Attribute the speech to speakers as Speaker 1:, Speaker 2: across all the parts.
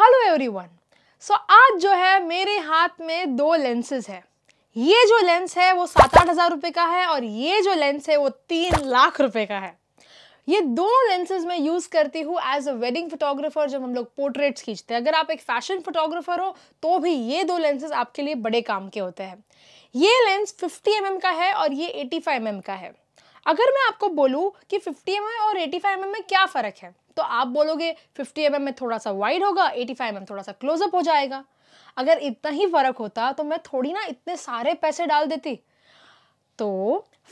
Speaker 1: hello everyone so आज जो है मेरे हाथ में दो लेंसेज है ये जो लेंस है वो सात आठ हज़ार रुपये का है और ये जो लेंस है वो तीन लाख रुपए का है ये दो लेंसेज मैं यूज़ करती हूँ एज अ वेडिंग फोटोग्राफर जब हम लोग पोर्ट्रेट्स खींचते हैं अगर आप एक फैशन फोटोग्राफर हो तो भी ये दो लेंसेज आपके लिए बड़े काम के होते हैं ये लेंस 50 एम mm का है और ये 85 एम mm का है अगर मैं आपको बोलूँ कि 50 एम mm और 85 एम mm में क्या फ़र्क है तो आप बोलोगे 50 एम mm में थोड़ा सा वाइड होगा 85 एम mm थोड़ा सा क्लोजअप हो जाएगा अगर इतना ही फ़र्क होता तो मैं थोड़ी ना इतने सारे पैसे डाल देती तो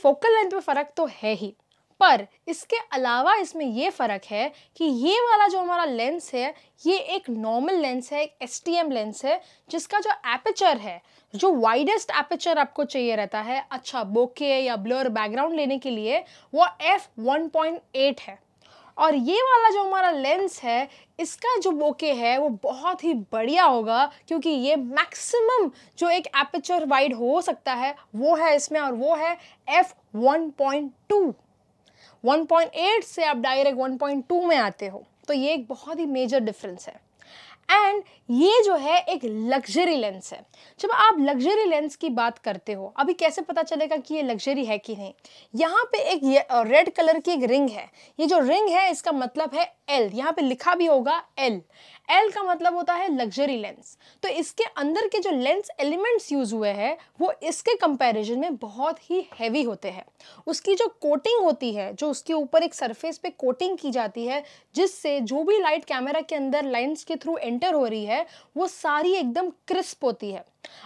Speaker 1: फोकल लेंथ में फ़र्क तो है ही पर इसके अलावा इसमें ये फ़र्क है कि ये वाला जो हमारा लेंस है ये एक नॉर्मल लेंस है एक एस लेंस है जिसका जो एपेचर है जो वाइडेस्ट एपेचर आपको चाहिए रहता है अच्छा बोके या ब्लर बैकग्राउंड लेने के लिए वो एफ़ वन है और ये वाला जो हमारा लेंस है इसका जो बोके है वो बहुत ही बढ़िया होगा क्योंकि ये मैक्सिमम जो एक एपेचर वाइड हो सकता है वो है इसमें और वो है एफ़ वन पॉइंट टू 1.8 से आप डायरेक्ट 1.2 में आते हो तो ये एक बहुत ही मेजर डिफरेंस है एंड ये जो है एक लग्जरी लेंस है जब आप लग्जरी लेंस की बात करते हो अभी कैसे पता चलेगा कि ये लग्जरी है कि नहीं यहाँ पे एक रेड कलर की एक रिंग है ये जो रिंग है इसका मतलब है एल यहाँ पे लिखा भी होगा एल एल का मतलब होता है लग्जरी लेंस तो इसके अंदर के जो लेंस एलिमेंट्स यूज हुए हैं वो इसके कंपैरिजन में बहुत ही हैवी होते हैं उसकी जो कोटिंग होती है जो उसके ऊपर एक सरफेस पे कोटिंग की जाती है जिससे जो भी लाइट कैमरा के अंदर लेंस के थ्रू एंटर हो रही है वो सारी एकदम क्रिस्प होती है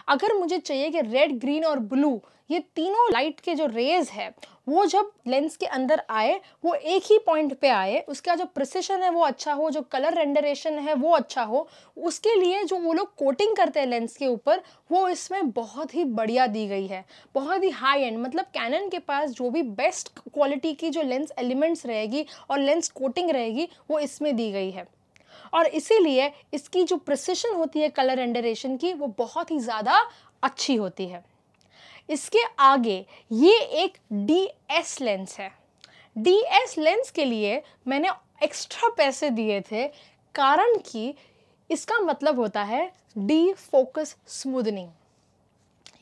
Speaker 1: अगर मुझे चाहिए कि रेड ग्रीन और ब्लू ये तीनों लाइट के जो रेज है वो जब लेंस के अंदर आए वो एक ही पॉइंट पे आए उसका जो प्रसिशन है वो अच्छा हो जो कलर रेंडरेशन है वो अच्छा हो उसके लिए जो वो लोग कोटिंग करते हैं लेंस के ऊपर वो इसमें बहुत ही बढ़िया दी गई है बहुत ही हाई एंड मतलब कैनन के पास जो भी बेस्ट क्वालिटी की जो लेंस एलिमेंट्स रहेगी और लेंस कोटिंग रहेगी वो इसमें दी गई है और इसीलिए इसकी जो प्रसिशन होती है कलर एंडरेशन की वो बहुत ही ज़्यादा अच्छी होती है इसके आगे ये एक डी एस लेंस है डी एस लेंस के लिए मैंने एक्स्ट्रा पैसे दिए थे कारण कि इसका मतलब होता है डी फोकस स्मूदनिंग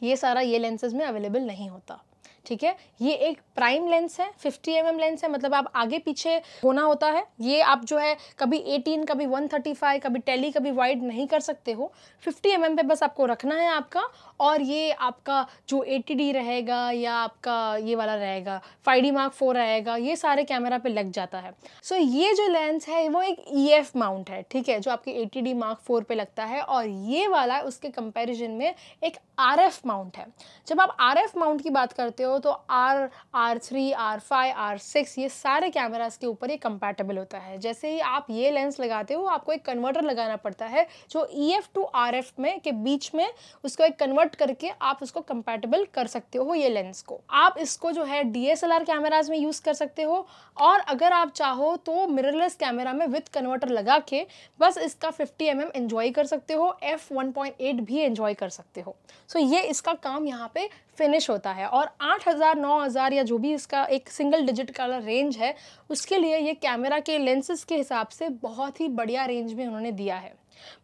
Speaker 1: ये सारा ये लेंसेज में अवेलेबल नहीं होता ठीक है ये एक प्राइम लेंस है 50 एम mm लेंस है मतलब आप आगे पीछे होना होता है ये आप जो है कभी 18 कभी 135 कभी टेली कभी वाइड नहीं कर सकते हो 50 एम mm पे बस आपको रखना है आपका और ये आपका जो ए रहेगा या आपका ये वाला रहेगा फाइव मार्क फोर रहेगा ये सारे कैमरा पे लग जाता है सो so, ये जो लेंस है वो एक ई e माउंट है ठीक है जो आपके ए मार्क फोर पर लगता है और ये वाला उसके कंपेरिजन में एक आर माउंट है जब आप आर माउंट की बात करते हो तो R R three R five R six ये सारे कैमराज के ऊपर ये कंपैटिबल होता है जैसे ही आप ये लेंस लगाते हो आपको एक कन्वर्टर लगाना पड़ता है जो E F to R F में के बीच में उसको एक कन्वर्ट करके आप उसको कंपैटिबल कर सकते हो ये लेंस को आप इसको जो है D S L R cameras में यूज़ कर सकते हो और अगर आप चाहो तो मिररलेस कैमरा में विथ कन्वर्टर लगा के बस इसका फिफ्टी एम एम एन्जॉय कर सकते हो एफ वन पॉइंट एट भी एन्जॉय कर सकते हो सो so, ये इसका काम यहाँ पे फिनिश होता है और 8000 9000 या जो भी इसका एक सिंगल डिजिट का रेंज है उसके लिए ये कैमरा के लेंसेज के हिसाब से बहुत ही बढ़िया रेंज में उन्होंने दिया है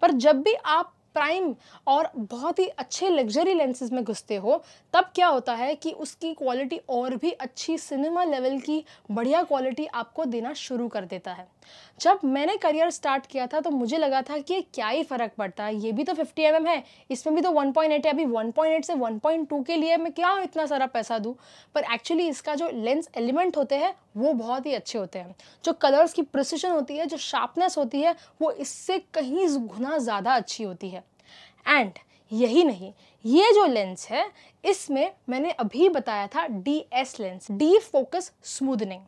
Speaker 1: पर जब भी आप प्राइम और बहुत ही अच्छे लग्जरी लेंसेज में घुसते हो तब क्या होता है कि उसकी क्वालिटी और भी अच्छी सिनेमा लेवल की बढ़िया क्वालिटी आपको देना शुरू कर देता है जब मैंने करियर स्टार्ट किया था तो मुझे लगा था कि क्या ही फ़र्क पड़ता है ये भी तो 50 एम mm है इसमें भी तो 1.8 है अभी 1.8 से 1.2 के लिए मैं क्या इतना सारा पैसा दूँ पर एक्चुअली इसका जो लेंस एलिमेंट होते हैं वो बहुत ही अच्छे होते हैं जो कलर्स की प्रिसिशन होती है जो शार्पनेस होती है वो इससे कहीं गुना ज़्यादा अच्छी होती है एंड यही नहीं ये जो लेंस है इसमें मैंने अभी बताया था D S lens defocus smoothing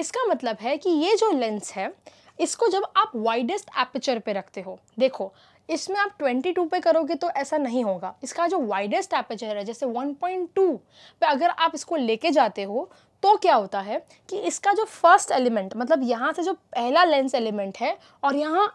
Speaker 1: इसका मतलब है कि ये जो लेंस है इसको जब आप वाइडेस्ट एपिचर पे रखते हो देखो इसमें आप 22 पे करोगे तो ऐसा नहीं होगा इसका जो वाइडेस्ट एपिचर है जैसे 1.2 पे अगर आप इसको लेके जाते हो तो क्या होता है कि इसका जो फर्स्ट एलिमेंट मतलब यहाँ से जो पहला लेंस एलिमेंट है और यहाँ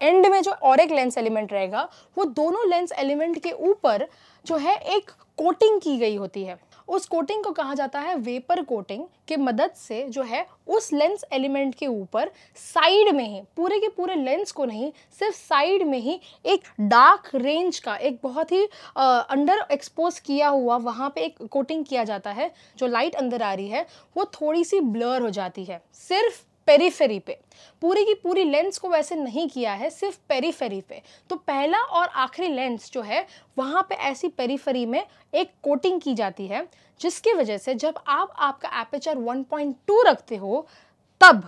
Speaker 1: एंड में जो और एक लेंस एलिमेंट रहेगा वो दोनों लेंस एलिमेंट के ऊपर जो है एक कोटिंग की गई होती है उस कोटिंग को कहा जाता है वेपर कोटिंग के मदद से जो है उस लेंस एलिमेंट के ऊपर साइड में ही पूरे के पूरे लेंस को नहीं सिर्फ साइड में ही एक डार्क रेंज का एक बहुत ही अंडर एक्सपोज किया हुआ वहाँ पे एक कोटिंग किया जाता है जो लाइट अंदर आ रही है वो थोड़ी सी ब्लर हो जाती है सिर्फ पेरीफेरी पे पूरी की पूरी लेंस को वैसे नहीं किया है सिर्फ पेरीफेरी पे तो पहला और आखिरी लेंस जो है वहाँ पे ऐसी पेरीफेरी में एक कोटिंग की जाती है जिसकी वजह से जब आप आपका एपेचर 1.2 रखते हो तब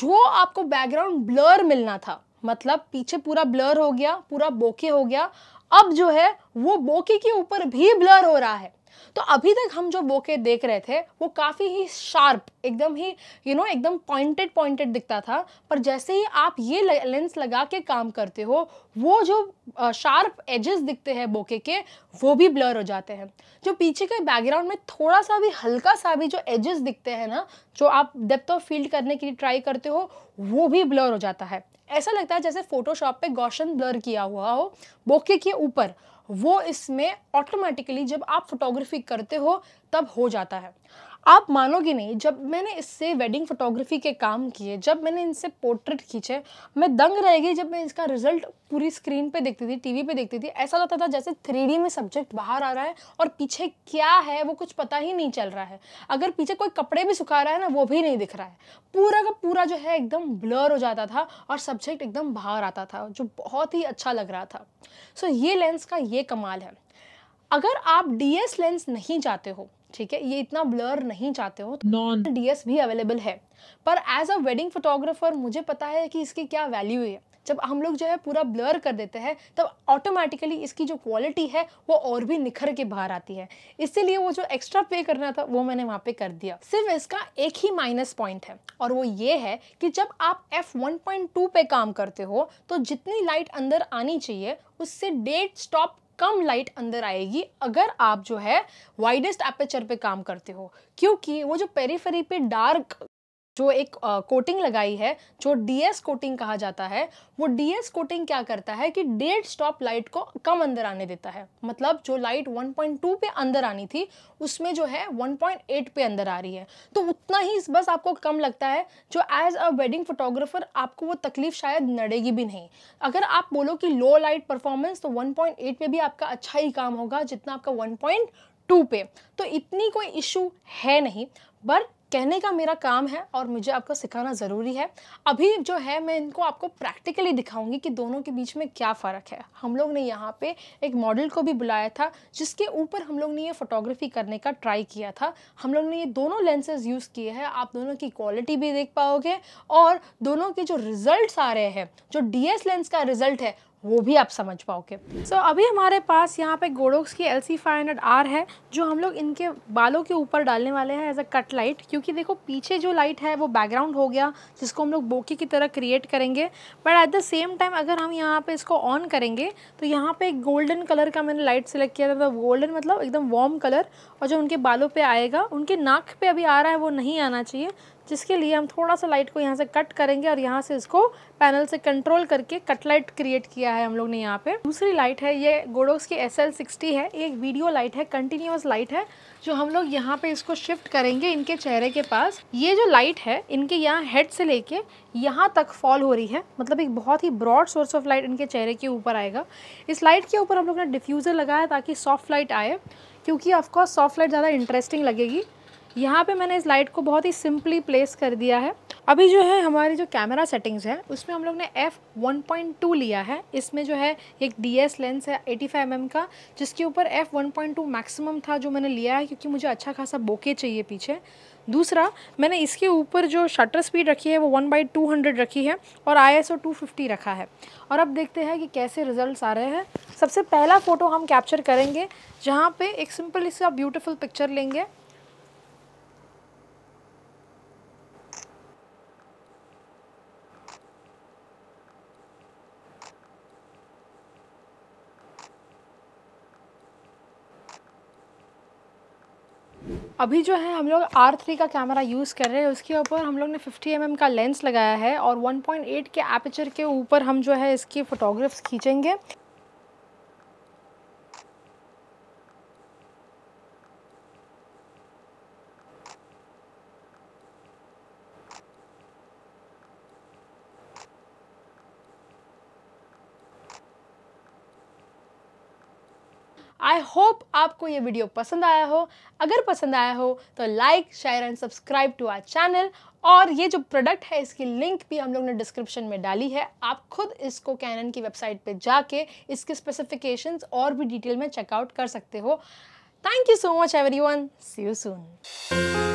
Speaker 1: जो आपको बैकग्राउंड ब्लर मिलना था मतलब पीछे पूरा ब्लर हो गया पूरा बोके हो गया अब जो है वो बोके के ऊपर भी ब्लर हो रहा है तो अभी तक हम जो बोके देख रहे थे वो काफ़ी ही शार्प एकदम ही यू you नो know, एकदम पॉइंटेड पॉइंटेड दिखता था पर जैसे ही आप ये लेंस लगा के काम करते हो वो जो शार्प एजेस दिखते हैं बोके के वो भी ब्लर हो जाते हैं जो पीछे के बैकग्राउंड में थोड़ा सा भी हल्का सा भी जो एजेस दिखते हैं ना जो आप डेप्थ ऑफ फील्ड करने के लिए ट्राई करते हो वो भी ब्लर हो जाता है ऐसा लगता है जैसे फोटोशॉप पे गौशन ब्लर किया हुआ हो बोके के ऊपर वो इसमें ऑटोमेटिकली जब आप फोटोग्राफी करते हो तब हो जाता है आप मानोगे नहीं जब मैंने इससे वेडिंग फोटोग्राफी के काम किए जब मैंने इनसे पोर्ट्रेट खींचे मैं दंग रह गई जब मैं इसका रिजल्ट पूरी स्क्रीन पे देखती थी टीवी पे देखती थी ऐसा लगता था जैसे थ्री में सब्जेक्ट बाहर आ रहा है और पीछे क्या है वो कुछ पता ही नहीं चल रहा है अगर पीछे कोई कपड़े भी सुखा रहा है ना वो भी नहीं दिख रहा है पूरा का पूरा जो है एकदम ब्लर हो जाता था और सब्जेक्ट एकदम बाहर आता था जो बहुत ही अच्छा लग रहा था सो so, ये लेंस का ये कमाल है अगर आप डी लेंस नहीं चाहते हो ठीक है ये इतना ब्लर नहीं चाहते हो नॉन तो डीएस भी अवेलेबल है पर एज अ वेडिंग फोटोग्राफर मुझे पता है कि इसकी क्या वैल्यू है जब हम लोग जो है पूरा ब्लर कर देते हैं तब ऑटोमेटिकली इसकी जो क्वालिटी है वो और भी निखर के बाहर आती है इसीलिए वो जो एक्स्ट्रा पे करना था वो मैंने वहाँ पे कर दिया सिर्फ इसका एक ही माइनस पॉइंट है और वो ये है कि जब आप एफ वन पॉइंट टू पे काम करते हो तो जितनी लाइट अंदर आनी चाहिए उससे डेट स्टॉप कम लाइट अंदर आएगी अगर आप जो है वाइडेस्ट एपेचर पे काम करते हो क्योंकि वो जो पेरीफेरी पे डार्क जो एक कोटिंग लगाई है जो डीएस कोटिंग कहा जाता है वो डीएस कोटिंग क्या करता है कि डेढ़ स्टॉप लाइट को कम अंदर आने देता है मतलब जो लाइट 1.2 पे अंदर आनी थी उसमें जो है 1.8 पे अंदर आ रही है तो उतना ही बस आपको कम लगता है जो एज अ वेडिंग फोटोग्राफर आपको वो तकलीफ शायद नड़ेगी भी नहीं अगर आप बोलो कि लो लाइट परफॉर्मेंस तो वन पॉइंट भी आपका अच्छा ही काम होगा जितना आपका वन टू पे तो इतनी कोई इशू है नहीं बट कहने का मेरा काम है और मुझे आपको सिखाना ज़रूरी है अभी जो है मैं इनको आपको प्रैक्टिकली दिखाऊंगी कि दोनों के बीच में क्या फ़र्क है हम लोग ने यहाँ पे एक मॉडल को भी बुलाया था जिसके ऊपर हम लोग ने ये फ़ोटोग्राफी करने का ट्राई किया था हम लोग ने ये दोनों लेंसेज यूज़ किए हैं आप दोनों की क्वालिटी भी देख पाओगे और दोनों के जो रिज़ल्ट आ रहे हैं जो डी लेंस का रिज़ल्ट है वो भी आप समझ पाओगे सो so, अभी हमारे पास यहाँ पे गोडोक्स की एल सी फाइव है जो हम लोग इनके बालों के ऊपर डालने वाले हैं एज अ कट लाइट क्योंकि देखो पीछे जो लाइट है वो बैकग्राउंड हो गया जिसको हम लोग बोके की तरह क्रिएट करेंगे but at the same time अगर हम यहाँ पे इसको ऑन करेंगे तो यहाँ पे एक गोल्डन कलर का मैंने लाइट सेलेक्ट किया था गोल्डन तो मतलब एकदम वार्म कलर और जो उनके बालों पर आएगा उनके नाक पर अभी आ रहा है वो नहीं आना चाहिए जिसके लिए हम थोड़ा सा लाइट को यहाँ से कट करेंगे और यहाँ से इसको पैनल से कंट्रोल करके कट लाइट क्रिएट किया है हम लोग ने यहाँ पे दूसरी लाइट है ये गोडोक्स की एस एल सिक्सटी है एक वीडियो लाइट है कंटिन्यूस लाइट है जो हम लोग यहाँ पे इसको शिफ्ट करेंगे इनके चेहरे के पास ये जो लाइट है इनके यहाँ हेड से लेके यहाँ तक फॉल हो रही है मतलब एक बहुत ही ब्रॉड सोर्स ऑफ लाइट इनके चेहरे के ऊपर आएगा इस लाइट के ऊपर हम लोग ने डिफ्यूज़र लगाया ताकि सॉफ्ट लाइट आए क्योंकि ऑफकोर्स सॉफ्ट लाइट ज़्यादा इंटरेस्टिंग लगेगी यहाँ पे मैंने इस लाइट को बहुत ही सिंपली प्लेस कर दिया है अभी जो है हमारी जो कैमरा सेटिंग्स है उसमें हम लोग ने एफ़ वन पॉइंट टू लिया है इसमें जो है एक डी एस लेंस है एटी फाइव एम का जिसके ऊपर F one point two maximum था जो मैंने लिया है क्योंकि मुझे अच्छा खासा बोके चाहिए पीछे दूसरा मैंने इसके ऊपर जो शटर स्पीड रखी है वो वन बाई टू हंड्रेड रखी है और I S O two fifty रखा है और अब देखते हैं कि कैसे रिजल्ट्स आ रहे हैं सबसे पहला फ़ोटो हम कैप्चर करेंगे जहाँ पे एक सिंपल इसका ब्यूटीफुल पिक्चर लेंगे अभी जो है हम लोग आर थ्री का कैमरा यूज़ कर रहे हैं उसके ऊपर हम लोग ने 50 एम mm का लेंस लगाया है और 1.8 के एपचर के ऊपर हम जो है इसकी फ़ोटोग्राफ्स खींचेंगे आई होप आपको ये वीडियो पसंद आया हो अगर पसंद आया हो तो like share and subscribe to our channel और ये जो प्रोडक्ट है इसकी लिंक भी हम लोग ने डिस्क्रिप्शन में डाली है आप खुद इसको कैनन की वेबसाइट पे जाके इसके स्पेसिफिकेशंस और भी डिटेल में चेकआउट कर सकते हो thank you so much everyone see you soon